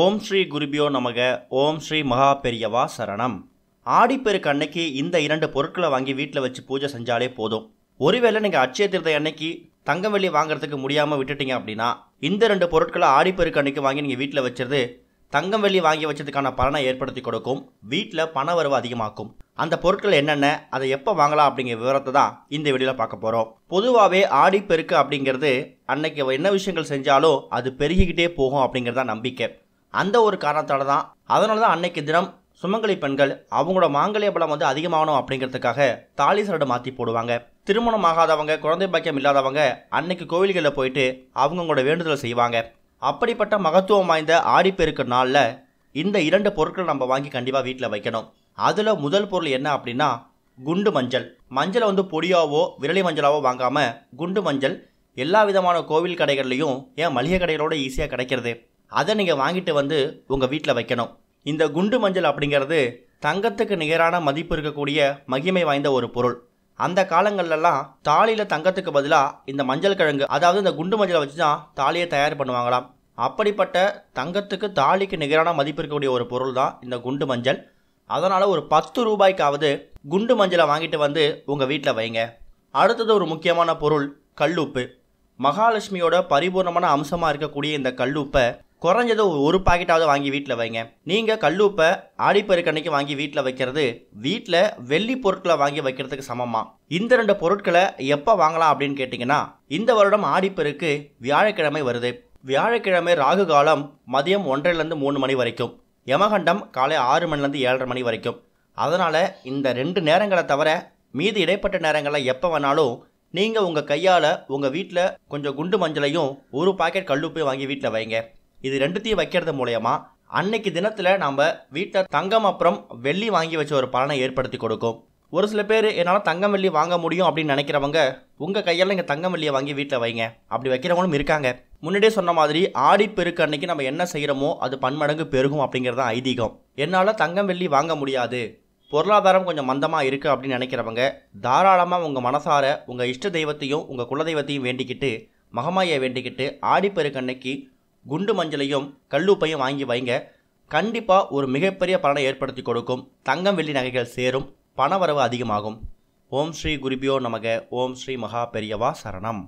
ஓம் ஸ்ரீ குருபியோ நமக ஓம் ஸ்ரீ மகா பெரியவா சரணம் ஆடிப்பெருக்கு அன்னைக்கு இந்த இரண்டு பொருட்களை வாங்கி வீட்டில் வச்சு பூஜை செஞ்சாலே போதும் ஒருவேளை நீங்கள் அச்சய திருத்த அன்னைக்கு தங்கம் வெள்ளி வாங்குறதுக்கு முடியாமல் விட்டுட்டீங்க அப்படின்னா இந்த ரெண்டு பொருட்களை ஆடிப்பெருக்கு அன்னைக்கு வாங்கி நீங்கள் வீட்டில் வச்சிருது தங்கம் வெள்ளி வாங்கி வச்சதுக்கான பலனை ஏற்படுத்தி கொடுக்கும் வீட்டில் பண வரவு அதிகமாக்கும் அந்த பொருட்கள் என்னென்ன அதை எப்போ வாங்கலாம் அப்படிங்கிற விவரத்தை தான் இந்த வீடியோவில் பார்க்க போகிறோம் பொதுவாகவே ஆடிப்பெருக்கு அப்படிங்கிறது அன்னைக்கு என்ன விஷயங்கள் செஞ்சாலும் அது பெருகிக்கிட்டே போகும் அப்படிங்கிறதான் நம்பிக்கை அந்த ஒரு காரணத்தால் தான் அதனால தான் அன்னைக்கு தினம் சுமங்கலி பெண்கள் அவங்களோட மாங்கல்ய பலம் வந்து அதிகமாகணும் அப்படிங்கிறதுக்காக தாலி சரடு மாற்றி போடுவாங்க திருமணம் ஆகாதவங்க குழந்தை பாக்கியம் இல்லாதவங்க அன்னைக்கு கோவில்களில் போயிட்டு அவங்கவுங்களோட வேண்டுதல் செய்வாங்க அப்படிப்பட்ட மகத்துவம் வாய்ந்த ஆடிப்பெருக்கு நாளில் இந்த இரண்டு பொருட்களை நம்ம வாங்கி கண்டிப்பாக வீட்டில் வைக்கணும் அதில் முதல் பொருள் என்ன அப்படின்னா குண்டு மஞ்சள் மஞ்சளை வந்து பொடியாவோ விரலி மஞ்சளாவோ வாங்காமல் குண்டு மஞ்சள் எல்லா விதமான கோவில் கடைகள்லையும் ஏன் மளிகை கடைகளோட ஈஸியாக கிடைக்கிறது அதை நீங்கள் வாங்கிட்டு வந்து உங்கள் வீட்டில் வைக்கணும் இந்த குண்டு மஞ்சள் அப்படிங்கிறது தங்கத்துக்கு நிகரான மதிப்பு இருக்கக்கூடிய மகிமை வாய்ந்த ஒரு பொருள் அந்த காலங்கள்லலாம் தாலியில் தங்கத்துக்கு பதிலாக இந்த மஞ்சள் கிழங்கு அதாவது இந்த குண்டு மஞ்சளை வச்சு தான் தாலியை தயார் பண்ணுவாங்களாம் அப்படிப்பட்ட தங்கத்துக்கு தாலிக்கு நிகரான மதிப்பு இருக்கக்கூடிய ஒரு பொருள் தான் இந்த குண்டு மஞ்சள் அதனால் ஒரு பத்து ரூபாய்க்காவது குண்டு மஞ்சளை வாங்கிட்டு வந்து உங்கள் வீட்டில் வைங்க அடுத்தது ஒரு முக்கியமான பொருள் கல்லுப்பு மகாலட்சுமியோட பரிபூர்ணமான அம்சமாக இருக்கக்கூடிய இந்த கல்லுப்பை குறைஞ்சது ஒரு பாக்கெட்டாவது வாங்கி வீட்டில் வைங்க நீங்கள் கல்லூப்பை ஆடிப்பெருக்கன்னைக்கு வாங்கி வீட்டில் வைக்கிறது வீட்டில் வெள்ளி பொருட்களை வாங்கி வைக்கிறதுக்கு சமமாக இந்த ரெண்டு பொருட்களை எப்போ வாங்கலாம் அப்படின்னு கேட்டிங்கன்னா இந்த வருடம் ஆடிப்பெருக்கு வியாழக்கிழமை வருது வியாழக்கிழமை ராகு காலம் மதியம் ஒன்றரைலேருந்து மூணு மணி வரைக்கும் யமகண்டம் காலை ஆறு மணிலேருந்து ஏழரை மணி வரைக்கும் அதனால் இந்த ரெண்டு நேரங்களை தவிர மீது இடைப்பட்ட நேரங்களில் எப்போ வேணாலும் நீங்கள் உங்கள் கையால் உங்கள் வீட்டில் கொஞ்சம் குண்டு மஞ்சளையும் ஒரு பாக்கெட் கல்லுப்பையும் வாங்கி வீட்டில் வைங்க இது ரெண்டுத்தையும் வைக்கிறது மூலயமா அன்னைக்கு தினத்தில் நம்ம வீட்டில் தங்கம் அப்புறம் வெள்ளி வாங்கி வச்ச ஒரு பலனை ஏற்படுத்தி கொடுக்கும் ஒரு சில பேர் என்னால் தங்கம் வெள்ளி வாங்க முடியும் அப்படின்னு நினைக்கிறவங்க உங்கள் கையால் இங்கே தங்கம் வெள்ளியை வாங்கி வீட்டில் வைங்க அப்படி வைக்கிறவங்களும் இருக்காங்க முன்னாடியே சொன்ன மாதிரி ஆடி பெருக்கு அன்னைக்கு நம்ம என்ன செய்கிறோமோ அது பன்மடங்கு பெருகும் அப்படிங்கிறது தான் ஐதீகம் என்னால் தங்கம் வெள்ளி வாங்க முடியாது பொருளாதாரம் கொஞ்சம் மந்தமாக இருக்குது அப்படின்னு நினைக்கிறவங்க தாராளமாக உங்கள் மனசார உங்கள் இஷ்ட தெய்வத்தையும் உங்கள் குலதெய்வத்தையும் வேண்டிக்கிட்டு மகமாயை வேண்டிக்கிட்டு ஆடிப்பெருக்கு அன்னைக்கு குண்டு மஞ்சளையும் கல்லுப்பையும் வாங்கி வைங்க கண்டிப்பாக ஒரு மிகப்பெரிய பலனை ஏற்படுத்தி கொடுக்கும் தங்கம் வெள்ளி நகைகள் சேரும் பணவரவு அதிகமாகும் ஓம் ஸ்ரீ குருபியோ நமக ஓம் ஸ்ரீ மகா பெரியவா சரணம்